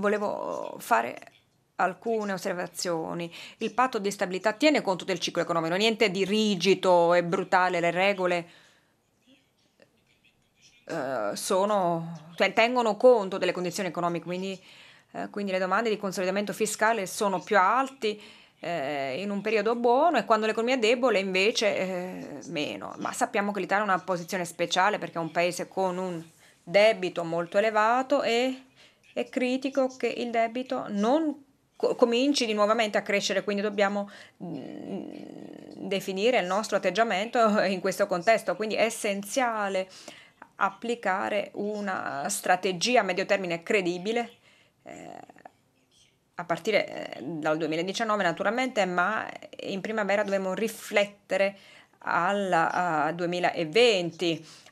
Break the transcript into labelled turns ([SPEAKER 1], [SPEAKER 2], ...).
[SPEAKER 1] volevo fare alcune osservazioni. Il patto di stabilità tiene conto del ciclo economico, niente di rigido e brutale, le regole eh, sono, cioè, tengono conto delle condizioni economiche, quindi, eh, quindi, le domande di consolidamento fiscale sono più alti eh, in un periodo buono e quando l'economia è debole invece meno. Ma sappiamo che l'Italia è una posizione speciale perché è un paese con un debito molto elevato e è critico che il debito non cominci di nuovamente a crescere, quindi dobbiamo mm, definire il nostro atteggiamento in questo contesto, quindi è essenziale applicare una strategia a medio termine credibile eh, a partire eh, dal 2019 naturalmente, ma in primavera dobbiamo riflettere al 2020